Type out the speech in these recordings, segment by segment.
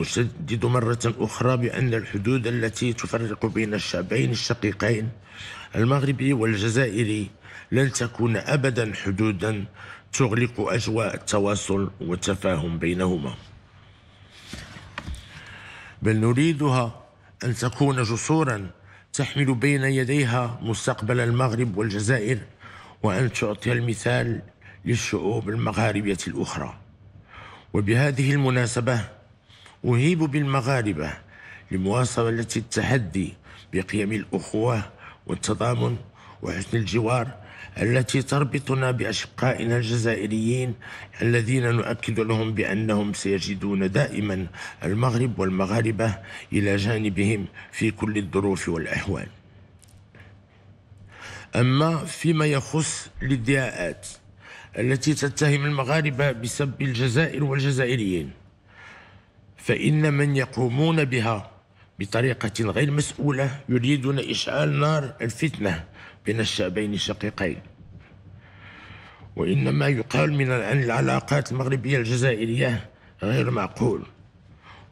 أشدد مرة أخرى بأن الحدود التي تفرق بين الشعبين الشقيقين المغربي والجزائري لن تكون أبدا حدودا تغلق أجواء التواصل والتفاهم بينهما بل نريدها أن تكون جسورا تحمل بين يديها مستقبل المغرب والجزائر وأن تعطي المثال للشعوب المغاربية الأخرى وبهذه المناسبة أهيب بالمغاربة لمواصلة التحدي بقيم الأخوة والتضامن وحسن الجوار التي تربطنا بأشقائنا الجزائريين الذين نؤكد لهم بأنهم سيجدون دائما المغرب والمغاربة إلى جانبهم في كل الظروف والأحوال أما فيما يخص الادعاءات التي تتهم المغاربة بسب الجزائر والجزائريين فإن من يقومون بها بطريقة غير مسؤولة يريدون إشعال نار الفتنة بين الشعبين الشقيقين وإنما يقال من أن العلاقات المغربية الجزائرية غير معقول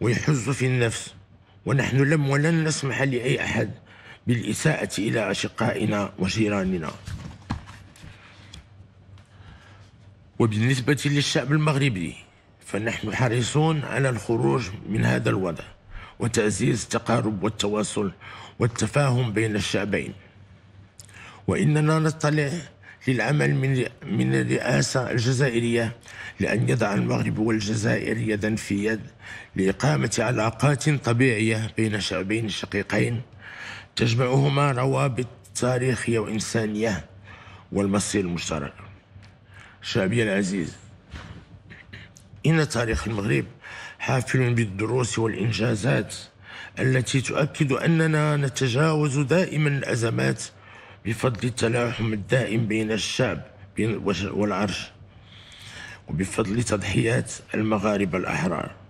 ويحز في النفس ونحن لم ولن نسمح لأي أحد بالإساءة إلى أشقائنا وجيراننا وبالنسبة للشعب المغربي فنحن حريصون على الخروج من هذا الوضع وتعزيز التقارب والتواصل والتفاهم بين الشعبين وإننا نطلع للعمل من من الرئاسة الجزائرية لأن يضع المغرب والجزائر يدا في يد لإقامة علاقات طبيعية بين شعبين شقيقين تجمعهما روابط تاريخية وإنسانية والمصير المشترك شعبي العزيز إن تاريخ المغرب حافل بالدروس والإنجازات التي تؤكد أننا نتجاوز دائما الأزمات بفضل التلاحم الدائم بين الشعب والعرش وبفضل تضحيات المغاربة الأحرار